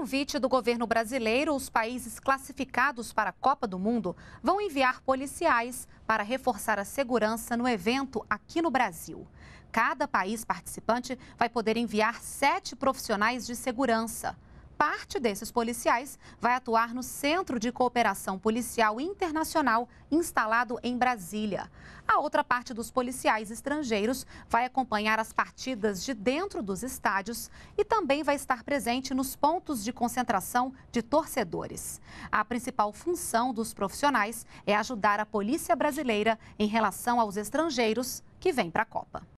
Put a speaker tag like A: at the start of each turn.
A: convite do governo brasileiro, os países classificados para a Copa do Mundo vão enviar policiais para reforçar a segurança no evento aqui no Brasil. Cada país participante vai poder enviar sete profissionais de segurança parte desses policiais vai atuar no Centro de Cooperação Policial Internacional instalado em Brasília. A outra parte dos policiais estrangeiros vai acompanhar as partidas de dentro dos estádios e também vai estar presente nos pontos de concentração de torcedores. A principal função dos profissionais é ajudar a polícia brasileira em relação aos estrangeiros que vêm para a Copa.